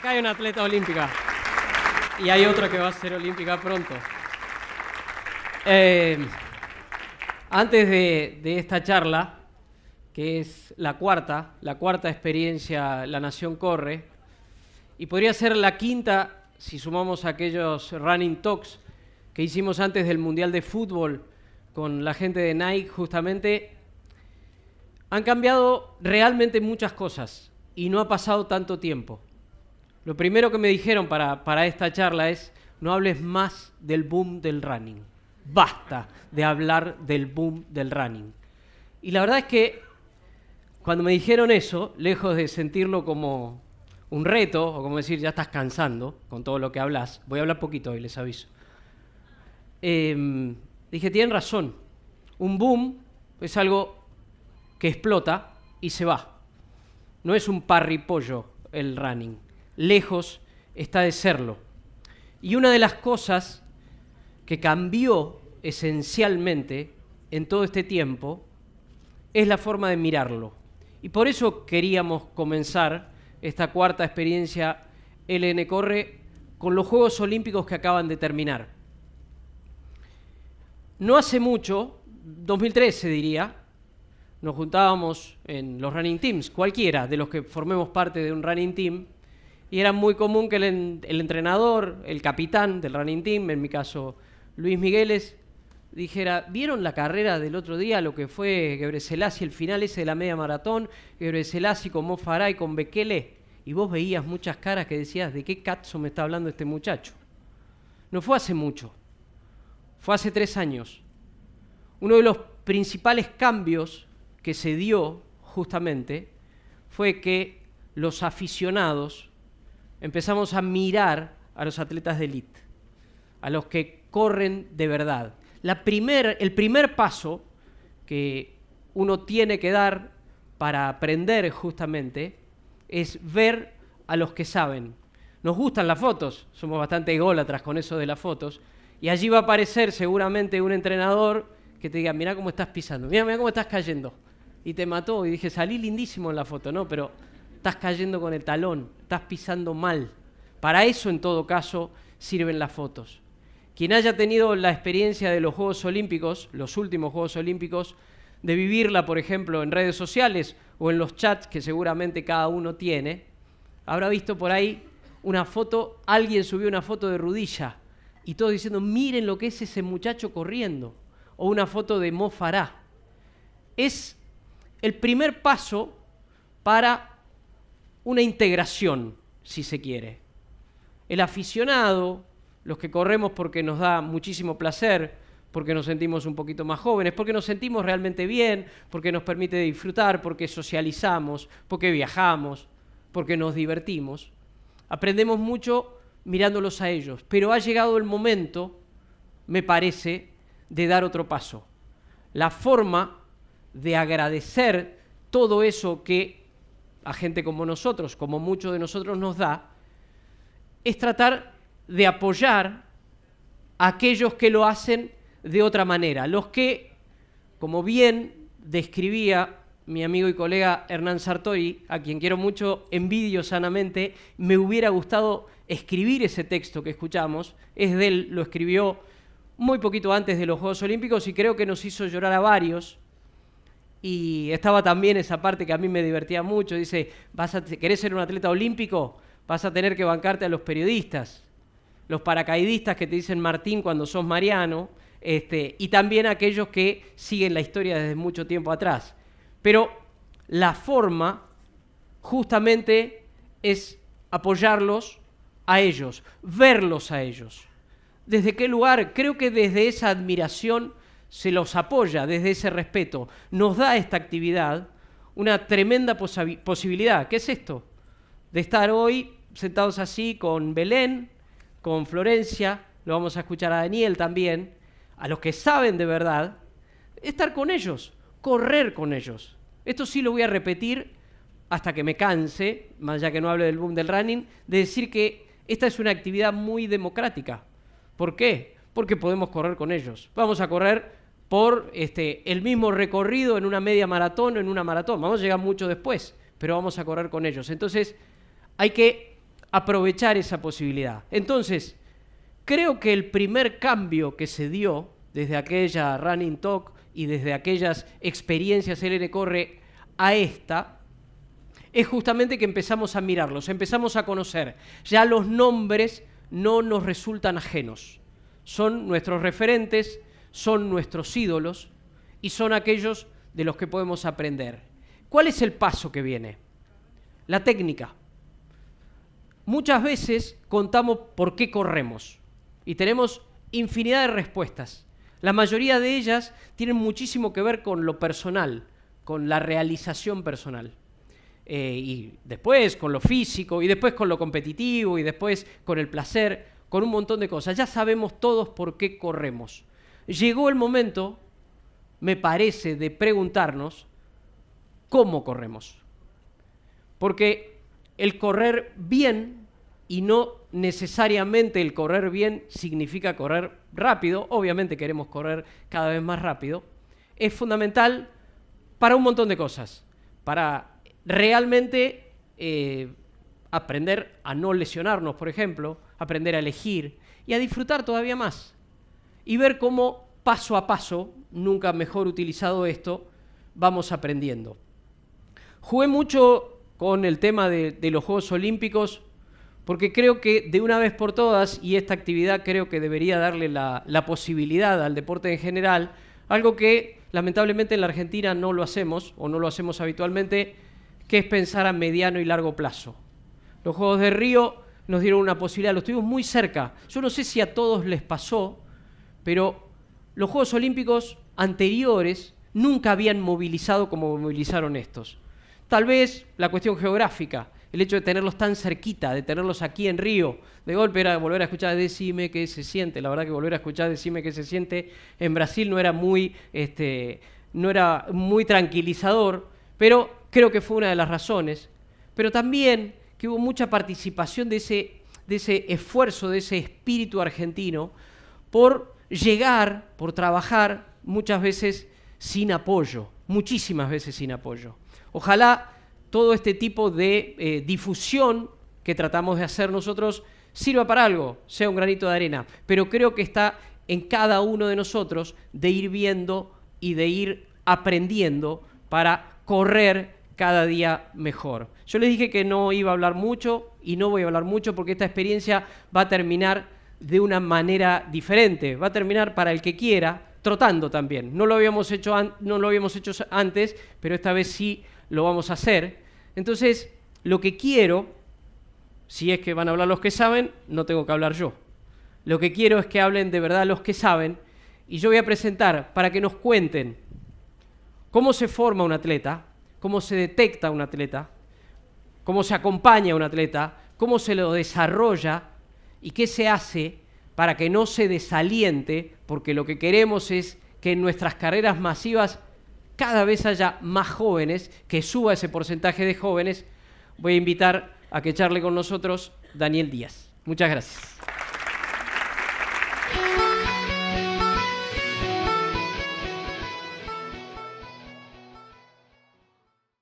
Acá hay una atleta olímpica. Y hay otra que va a ser olímpica pronto. Eh, antes de, de, esta charla, que es la cuarta, la cuarta experiencia La Nación Corre, y podría ser la quinta si sumamos aquellos running talks que hicimos antes del Mundial de Fútbol con la gente de Nike, justamente, han cambiado realmente muchas cosas y no ha pasado tanto tiempo. Lo primero que me dijeron para, esta charla es, no hables más del boom del running. Basta de hablar del boom del running. Y la verdad es que cuando me dijeron eso, lejos de sentirlo como un reto o como decir, ya estás cansando con todo lo que hablas, voy a hablar poquito hoy, les aviso. Em, dije, tienen razón, un boom es algo que explota y se va. No es un parripollo el running lejos está de serlo. Y una de las cosas que cambió esencialmente en todo este tiempo es la forma de mirarlo. Y por eso queríamos comenzar esta cuarta experiencia LN Corre con los Juegos Olímpicos que acaban de terminar. No hace mucho, 2013 diría, nos juntábamos en los running teams, cualquiera de los que formemos parte de un running team, y era muy común que el, entrenador, el capitán del running team, en mi caso Luis Migueles, dijera, ¿vieron la carrera del otro día, lo que fue Selassie, el final ese de la media maratón? Selassie con y con Bekele. Y vos veías muchas caras que decías, ¿de qué cazzo me está hablando este muchacho? No fue hace mucho, fue hace tres años. Uno de los principales cambios que se dio justamente fue que los aficionados empezamos a mirar a los atletas de élite, a los que corren de verdad. La primer, el primer paso que uno tiene que dar para aprender justamente es ver a los que saben. Nos gustan las fotos, somos bastante ególatras con eso de las fotos, y allí va a aparecer seguramente un entrenador que te diga, mira cómo estás pisando, mira, mira cómo estás cayendo. Y te mató y dije, salí lindísimo en la foto, ¿no? Pero estás cayendo con el talón, estás pisando mal. Para eso, en todo caso, sirven las fotos. Quien haya tenido la experiencia de los Juegos Olímpicos, los últimos Juegos Olímpicos, de vivirla, por ejemplo, en redes sociales o en los chats que seguramente cada uno tiene, habrá visto por ahí una foto, alguien subió una foto de Rudilla y todos diciendo, miren lo que es ese muchacho corriendo, o una foto de Mo Es el primer paso para una integración, si se quiere. El aficionado, los que corremos porque nos da muchísimo placer, porque nos sentimos un poquito más jóvenes, porque nos sentimos realmente bien, porque nos permite disfrutar, porque socializamos, porque viajamos, porque nos divertimos. Aprendemos mucho mirándolos a ellos, pero ha llegado el momento, me parece, de dar otro paso. La forma de agradecer todo eso que a gente como nosotros, como muchos de nosotros nos da, es tratar de apoyar a aquellos que lo hacen de otra manera, los que, como bien describía mi amigo y colega Hernán Sartori, a quien quiero mucho, envidio sanamente, me hubiera gustado escribir ese texto que escuchamos, es de él, lo escribió muy poquito antes de los Juegos Olímpicos y creo que nos hizo llorar a varios, y estaba también esa parte que a mí me divertía mucho. Dice, ¿vas a, ¿querés ser un atleta olímpico? Vas a tener que bancarte a los periodistas, los paracaidistas que te dicen Martín cuando sos Mariano, este, y también aquellos que siguen la historia desde mucho tiempo atrás. Pero la forma justamente es apoyarlos a ellos, verlos a ellos. ¿Desde qué lugar? Creo que desde esa admiración se los apoya desde ese respeto, nos da esta actividad una tremenda posibilidad. ¿Qué es esto? De estar hoy sentados así con Belén, con Florencia, lo vamos a escuchar a Daniel también, a los que saben de verdad, estar con ellos, correr con ellos. Esto sí lo voy a repetir hasta que me canse, más ya que no hable del boom del running, de decir que esta es una actividad muy democrática. ¿Por qué? Porque podemos correr con ellos. Vamos a correr por este, el mismo recorrido en una media maratón o en una maratón. Vamos a llegar mucho después, pero vamos a correr con ellos. Entonces, hay que aprovechar esa posibilidad. Entonces, creo que el primer cambio que se dio desde aquella Running Talk y desde aquellas experiencias LN Corre a esta, es justamente que empezamos a mirarlos, empezamos a conocer. Ya los nombres no nos resultan ajenos. Son nuestros referentes, son nuestros ídolos y son aquellos de los que podemos aprender. ¿Cuál es el paso que viene? La técnica. Muchas veces contamos por qué corremos y tenemos infinidad de respuestas. La mayoría de ellas tienen muchísimo que ver con lo personal, con la realización personal. Eh, y después con lo físico, y después con lo competitivo, y después con el placer, con un montón de cosas. Ya sabemos todos por qué corremos llegó el momento, me parece, de preguntarnos cómo corremos. Porque el correr bien y no necesariamente el correr bien significa correr rápido, obviamente queremos correr cada vez más rápido, es fundamental para un montón de cosas, para realmente eh, aprender a no lesionarnos, por ejemplo, aprender a elegir y a disfrutar todavía más y ver cómo paso a paso, nunca mejor utilizado esto, vamos aprendiendo. Jugué mucho con el tema de, los Juegos Olímpicos porque creo que de una vez por todas, y esta actividad creo que debería darle la, la posibilidad al deporte en general, algo que lamentablemente en la Argentina no lo hacemos o no lo hacemos habitualmente, que es pensar a mediano y largo plazo. Los Juegos de Río nos dieron una posibilidad, lo tuvimos muy cerca. Yo no sé si a todos les pasó, pero los Juegos Olímpicos anteriores nunca habían movilizado como movilizaron estos. Tal vez la cuestión geográfica, el hecho de tenerlos tan cerquita, de tenerlos aquí en Río, de golpe era volver a escuchar Decime qué se siente. La verdad que volver a escuchar Decime qué se siente en Brasil no era muy, este, no era muy tranquilizador, pero creo que fue una de las razones. Pero también que hubo mucha participación de ese, de ese esfuerzo, de ese espíritu argentino por llegar por trabajar muchas veces sin apoyo, muchísimas veces sin apoyo. Ojalá todo este tipo de eh, difusión que tratamos de hacer nosotros sirva para algo, sea un granito de arena, pero creo que está en cada uno de nosotros de ir viendo y de ir aprendiendo para correr cada día mejor. Yo les dije que no iba a hablar mucho y no voy a hablar mucho porque esta experiencia va a terminar de una manera diferente. Va a terminar para el que quiera, trotando también. No lo habíamos hecho, no lo habíamos hecho antes, pero esta vez sí lo vamos a hacer. Entonces, lo que quiero, si es que van a hablar los que saben, no tengo que hablar yo. Lo que quiero es que hablen de verdad los que saben. Y yo voy a presentar para que nos cuenten cómo se forma un atleta, cómo se detecta un atleta, cómo se acompaña un atleta, cómo se lo desarrolla y qué se hace para que no se desaliente, porque lo que queremos es que en nuestras carreras masivas cada vez haya más jóvenes, que suba ese porcentaje de jóvenes. Voy a invitar a que charle con nosotros Daniel Díaz. Muchas gracias.